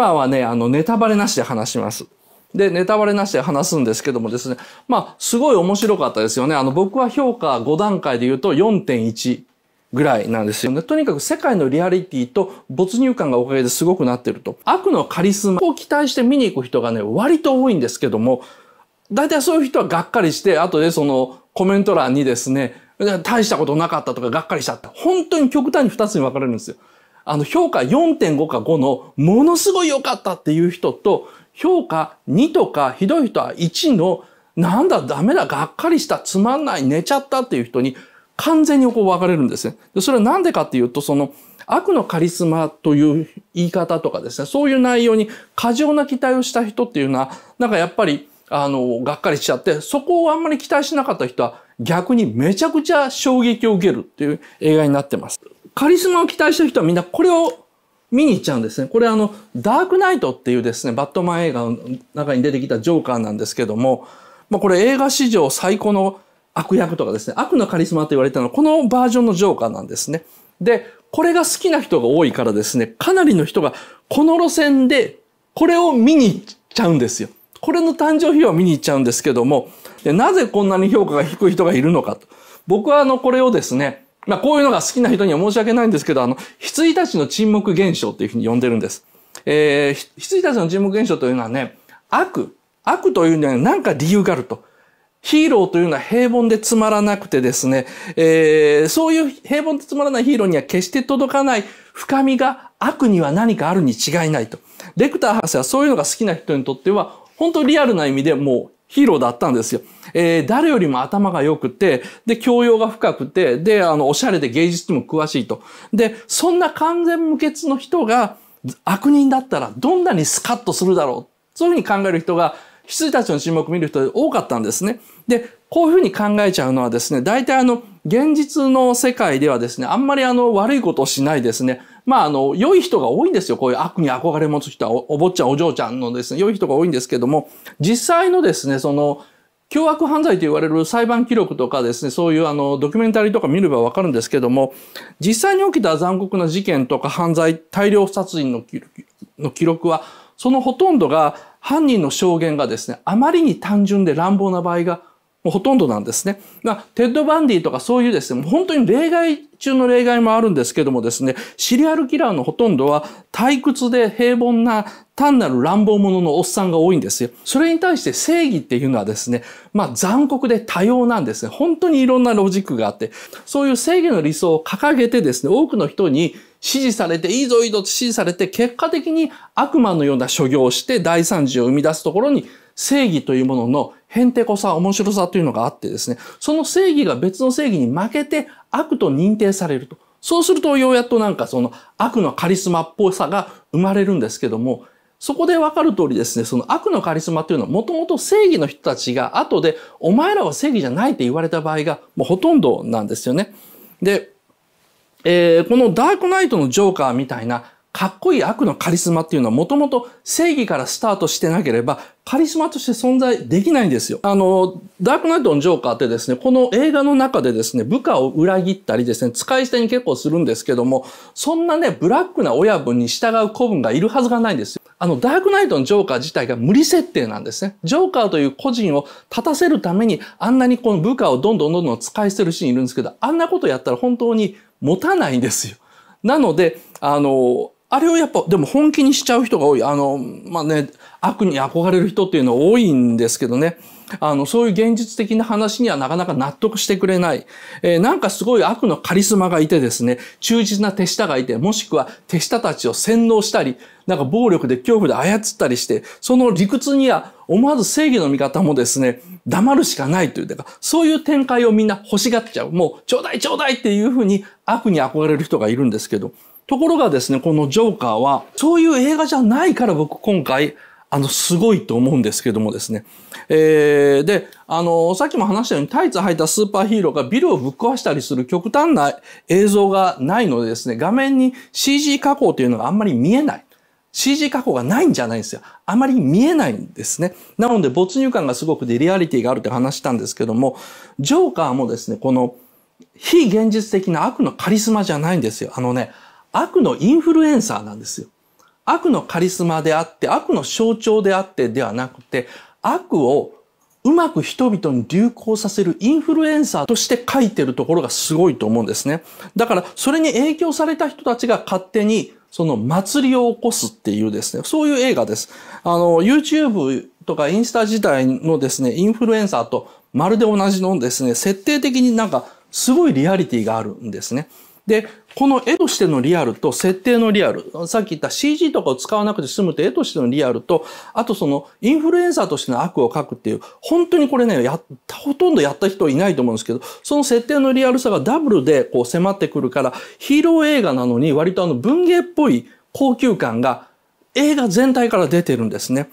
今はね、あの、ネタバレなしで話します。で、ネタバレなしで話すんですけどもですね、まあ、すごい面白かったですよね。あの、僕は評価5段階で言うと4.1。ぐらいなんですよね。とにかく世界のリアリティと没入感がおかげですごくなってると。悪のカリスマを期待して見に行く人がね、割と多いんですけども、大体そういう人はがっかりして、後でそのコメント欄にですね、大したことなかったとかがっかりしたって、本当に極端に2つに分かれるんですよ。あの、評価4.5か5のものすごい良かったっていう人と、評価2とかひどい人は1の、なんだ、ダメだ、がっかりした、つまんない、寝ちゃったっていう人に、完全にこう分かれるんですね。で、それはなんでかっていうと、その、悪のカリスマという言い方とかですね、そういう内容に過剰な期待をした人っていうのは、なんかやっぱり、あの、がっかりしちゃって、そこをあんまり期待しなかった人は、逆にめちゃくちゃ衝撃を受けるっていう映画になってます。カリスマを期待してる人はみんなこれを見に行っちゃうんですね。これあの、ダークナイトっていうですね、バットマン映画の中に出てきたジョーカーなんですけども、まあ、これ映画史上最高の悪役とかですね、悪のカリスマと言われたのはこのバージョンのジョーカーなんですね。で、これが好きな人が多いからですね、かなりの人がこの路線でこれを見に行っちゃうんですよ。これの誕生日は見に行っちゃうんですけども、でなぜこんなに評価が低い人がいるのかと。僕はあの、これをですね、まあ、こういうのが好きな人には申し訳ないんですけど、あの、羊たちの沈黙現象っていうふうに呼んでるんです。えー、羊たちの沈黙現象というのはね、悪、悪というのは何か理由があると。ヒーローというのは平凡でつまらなくてですね、えー、そういう平凡でつまらないヒーローには決して届かない深みが悪には何かあるに違いないと。レクター博士はそういうのが好きな人にとっては、本当リアルな意味でもうヒーローだったんですよ。えー、誰よりも頭が良くて、で、教養が深くて、で、あの、おしゃれで芸術にも詳しいと。で、そんな完全無欠の人が悪人だったらどんなにスカッとするだろう。そういうふうに考える人が、羊たちの沈黙を見る人多かったんですね。で、こういうふうに考えちゃうのはですね、大体あの、現実の世界ではですね、あんまりあの、悪いことをしないですね、まあ、あの、良い人が多いんですよ。こういう悪に憧れ持つ人はお、お坊ちゃん、お嬢ちゃんのですね、良い人が多いんですけども、実際のですね、その、凶悪犯罪と言われる裁判記録とかですね、そういうあの、ドキュメンタリーとか見ればわかるんですけども、実際に起きた残酷な事件とか犯罪、大量殺人の記録の記録は、そのほとんどが犯人の証言がですね、あまりに単純で乱暴な場合がもうほとんどなんですね。まテッド・バンディとかそういうですね、もう本当に例外中の例外もあるんですけどもですね、シリアルキラーのほとんどは退屈で平凡な単なる乱暴者のおっさんが多いんですよ。それに対して正義っていうのはですね、まあ残酷で多様なんですね。本当にいろんなロジックがあって、そういう正義の理想を掲げてですね、多くの人に支持されて、いいぞいいぞと支持されて、結果的に悪魔のような所業をして大惨事を生み出すところに正義というもののへんてこさ、面白さというのがあってですね、その正義が別の正義に負けて悪と認定されると。そうするとようやっとなんかその悪のカリスマっぽさが生まれるんですけども、そこでわかる通りですね、その悪のカリスマというのはもともと正義の人たちが後でお前らは正義じゃないって言われた場合がもうほとんどなんですよね。で、えー、このダークナイトのジョーカーみたいなかっこいい悪のカリスマっていうのはもともと正義からスタートしてなければカリスマとして存在できないんですよ。あの、ダークナイトのジョーカーってですね、この映画の中でですね、部下を裏切ったりですね、使い捨てに結構するんですけども、そんなね、ブラックな親分に従う子分がいるはずがないんですよ。あの、ダークナイトのジョーカー自体が無理設定なんですね。ジョーカーという個人を立たせるために、あんなにこの部下をどんどんどんどん使い捨てるシーンいるんですけど、あんなことやったら本当に持たないんですよ。なので、あの、あれをやっぱ、でも本気にしちゃう人が多い。あの、まあ、ね、悪に憧れる人っていうのは多いんですけどね。あの、そういう現実的な話にはなかなか納得してくれない。えー、なんかすごい悪のカリスマがいてですね、忠実な手下がいて、もしくは手下たちを洗脳したり、なんか暴力で恐怖で操ったりして、その理屈には思わず正義の味方もですね、黙るしかないというか、そういう展開をみんな欲しがっちゃう。もう、ちょうだいちょうだいっていうふうに悪に憧れる人がいるんですけど、ところがですね、このジョーカーは、そういう映画じゃないから僕今回、あの、すごいと思うんですけどもですね。えー、で、あの、さっきも話したようにタイツ履いたスーパーヒーローがビルをぶっ壊したりする極端な映像がないのでですね、画面に CG 加工というのがあんまり見えない。CG 加工がないんじゃないんですよ。あまり見えないんですね。なので没入感がすごくでリアリティがあるって話したんですけども、ジョーカーもですね、この非現実的な悪のカリスマじゃないんですよ。あのね、悪のインフルエンサーなんですよ。悪のカリスマであって、悪の象徴であってではなくて、悪をうまく人々に流行させるインフルエンサーとして書いてるところがすごいと思うんですね。だから、それに影響された人たちが勝手に、その祭りを起こすっていうですね、そういう映画です。あの、YouTube とかインスタ自体のですね、インフルエンサーとまるで同じのですね、設定的になんかすごいリアリティがあるんですね。で、この絵としてのリアルと設定のリアル、さっき言った CG とかを使わなくて済むと絵としてのリアルと、あとそのインフルエンサーとしての悪を書くっていう、本当にこれね、やほとんどやった人いないと思うんですけど、その設定のリアルさがダブルでこう迫ってくるから、ヒーロー映画なのに割とあの文芸っぽい高級感が映画全体から出てるんですね。